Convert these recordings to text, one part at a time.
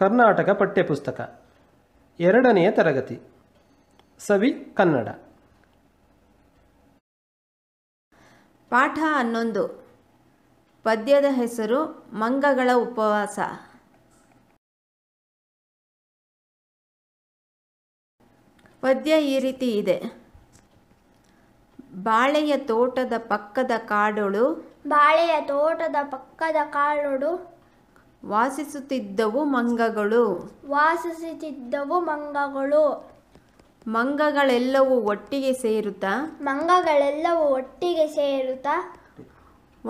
ಕರ್ನಾಟಕ ಪಠ್ಯಪುಸ್ತಕ ಎರಡನೆಯ ತರಗತಿ ಸವಿ ಕನ್ನಡ ಪಾಠ ಹನ್ನೊಂದು ಪದ್ಯದ ಹೆಸರು ಮಂಗಗಳ ಉಪವಾಸ ಪದ್ಯ ಈ ರೀತಿ ಇದೆ ಬಾಳೆಯ ತೋಟದ ಪಕ್ಕದ ಕಾಡೋಳು ಬಾಳೆಯ ತೋಟದ ಪಕ್ಕದ ಕಾಡೊಳು ವಾಸಿಸುತ್ತಿದ್ದವು ಮಂಗಗಳು ವಾಸಿಸುತ್ತಿದ್ದವು ಮಂಗಗಳು ಮಂಗಗಳೆಲ್ಲವೂ ಒಟ್ಟಿಗೆ ಸೇರುತ್ತಾ ಮಂಗಗಳೆಲ್ಲವೂ ಒಟ್ಟಿಗೆ ಸೇರುತ್ತಾ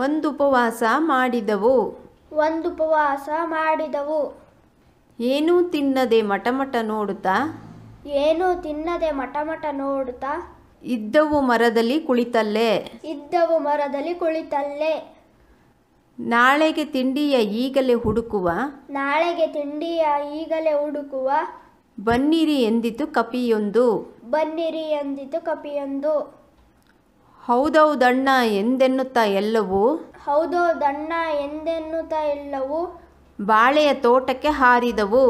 ಒಂದು ಉಪವಾಸ ಮಾಡಿದವು ಒಂದು ಉಪವಾಸ ಮಾಡಿದವು ಏನೂ ತಿನ್ನದೆ ಮಟಮಟ ನೋಡುತ್ತಾ ಏನೂ ತಿನ್ನದೆ ಮಟಮಟ ನೋಡುತ್ತಾ ಇದ್ದವು ಮರದಲ್ಲಿ ಕುಳಿತಲ್ಲೇ ಇದ್ದವು ಮರದಲ್ಲಿ ಕುಳಿತಲ್ಲೇ ನಾಳೆಗೆ ತಿಂಡಿಯ ಈಗಲೇ ಹುಡುಕುವ ನಾಳೆಗೆ ತಿಂಡಿಯ ಈಗಲೇ ಹುಡುಕುವ ಬನ್ನಿರಿ ಎಂದಿತು ಕಪಿಯೊಂದು ಬನ್ನಿರಿ ಎಂದಿತು ಕಪಿಯೊಂದು ಹೌದೌದಣ್ಣ ಎಂದೆನ್ನುತ್ತಾ ಎಲ್ಲವೂ ಹೌದೌದಣ್ಣ ಎಂದೆನ್ನುತ್ತಾ ಎಲ್ಲವೂ ಬಾಳೆಯ ತೋಟಕ್ಕೆ ಹಾರಿದವು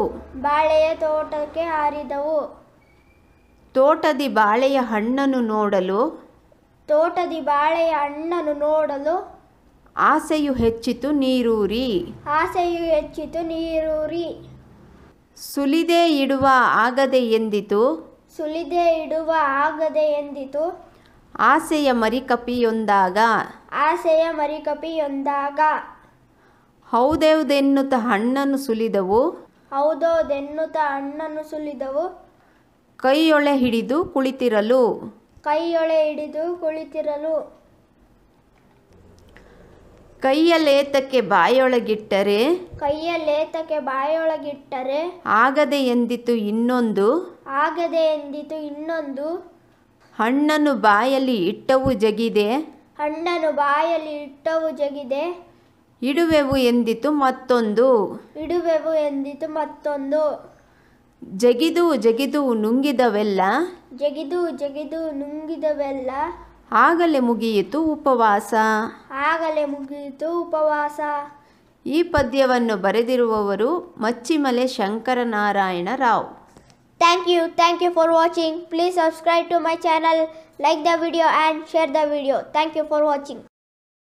ಬಾಳೆಯ ತೋಟಕ್ಕೆ ಹಾರಿದವು ತೋಟದಿ ಬಾಳೆಯ ಹಣ್ಣನ್ನು ನೋಡಲು ತೋಟದಿ ಬಾಳೆಯ ಹಣ್ಣನ್ನು ನೋಡಲು ಆಸೆಯು ಹೆಚ್ಚಿತು ನೀರೂರಿ ಆಸೆಯು ಹೆಚ್ಚಿತು ನೀರೂರಿ ಸುಲಿದೆ ಇಡುವ ಆಗದೆ ಎಂದಿತು ಸುಲಿದೆ ಇಡುವ ಆಗದೆ ಎಂದಿತು ಆಸೆಯ ಮರಿಕಪಿಯೊಂದಾಗ ಆಸೆಯ ಮರಿಕಪಿಯೊಂದಾಗ ಹೌದೌದೆನ್ನುತ್ತ ಹಣ್ಣನ್ನು ಸುಲಿದವು ಹೌದೌದೆನ್ನುತ್ತ ಹಣ್ಣನ್ನು ಸುಲಿದವು ಕೈಯೊಳೆ ಹಿಡಿದು ಕುಳಿತಿರಲು ಕೈಯೊಳೆ ಹಿಡಿದು ಕುಳಿತಿರಲು ಕೈಯ ಲೇತಕ್ಕೆ ಬಾಯೊಳಗಿಟ್ಟರೆ ಕೈಯ ಲೇತಕ್ಕೆ ಬಾಯೊಳಗಿಟ್ಟರೆ ಆಗದೆ ಎಂದಿತು ಇನ್ನೊಂದು ಆಗದೆ ಎಂದಿತು ಇನ್ನೊಂದು ಹಣ್ಣನ್ನು ಬಾಯಲ್ಲಿ ಇಟ್ಟವು ಜಗಿದೆ ಹಣ್ಣನ್ನು ಬಾಯಲ್ಲಿ ಇಟ್ಟವು ಜಗಿದೆ ಇಡುವೆವು ಎಂದಿತು ಮತ್ತೊಂದು ಇಡುವೆವು ಎಂದಿತು ಮತ್ತೊಂದು ಜಗಿದು ಜಗಿದು ನುಂಗಿದವೆಲ್ಲ ಜಗಿದು ಜಗಿದು ನುಂಗಿದವೆಲ್ಲ ಆಗಲೇ ಮುಗಿಯಿತು ಉಪವಾಸ ಆಗಲೇ ಮುಗಿಯಿತು ಉಪವಾಸ ಈ ಪದ್ಯವನ್ನು ಬರೆದಿರುವವರು Machimale Shankaranarayana Rao thank you thank you for watching please subscribe to my channel like the video and share the video thank you for watching